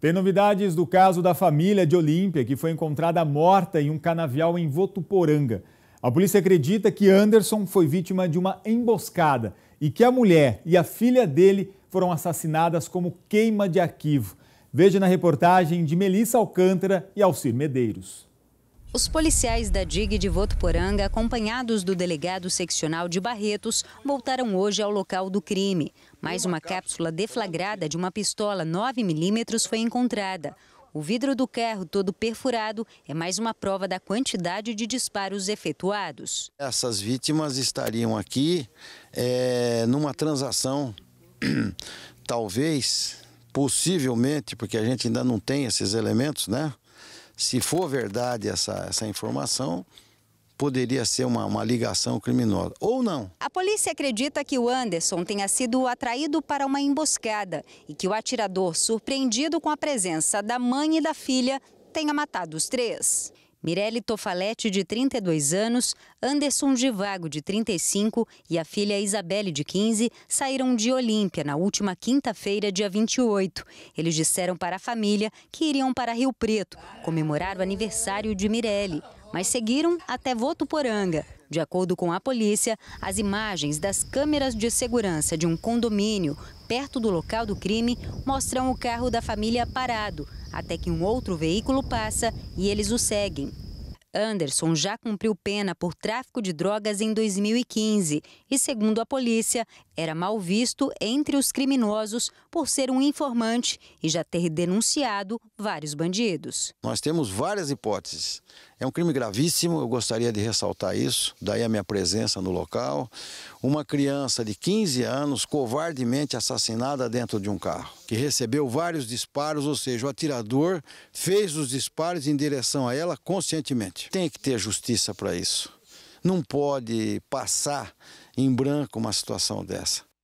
Tem novidades do caso da família de Olímpia, que foi encontrada morta em um canavial em Votuporanga. A polícia acredita que Anderson foi vítima de uma emboscada e que a mulher e a filha dele foram assassinadas como queima de arquivo. Veja na reportagem de Melissa Alcântara e Alcir Medeiros. Os policiais da DIG de Votuporanga, acompanhados do delegado seccional de Barretos, voltaram hoje ao local do crime. Mais uma cápsula deflagrada de uma pistola 9mm foi encontrada. O vidro do carro todo perfurado é mais uma prova da quantidade de disparos efetuados. Essas vítimas estariam aqui é, numa transação, talvez, possivelmente, porque a gente ainda não tem esses elementos, né? se for verdade essa, essa informação, poderia ser uma, uma, ligação criminosa, ou não. A polícia acredita que o Anderson tenha sido atraído para uma emboscada e que o atirador, surpreendido com a presença da mãe e da filha, tenha matado os três. Mirelle Tofalete, de 32 anos, Anderson Givago, de 35, e a filha Isabelle, de 15, saíram de Olímpia na última quinta-feira, dia 28. Eles disseram para a família que iriam para Rio Preto comemorar o aniversário de Mirelle, mas seguiram até Votuporanga. De acordo com a polícia, as imagens das câmeras de segurança de um condomínio perto do local do crime mostram o carro da família parado, até que um outro veículo passa e eles o seguem. Anderson já cumpriu pena por tráfico de drogas em 2015 e, segundo a polícia, era mal visto entre os criminosos por ser um informante e já ter denunciado vários bandidos. Nós temos várias hipóteses. É um crime gravíssimo, eu gostaria de ressaltar isso, daí a minha presença no local. Uma criança de 15 anos covardemente assassinada dentro de um carro, que recebeu vários disparos, ou seja, o atirador fez os disparos em direção a ela conscientemente. Tem que ter justiça para isso. Não pode passar em branco uma situação dessa.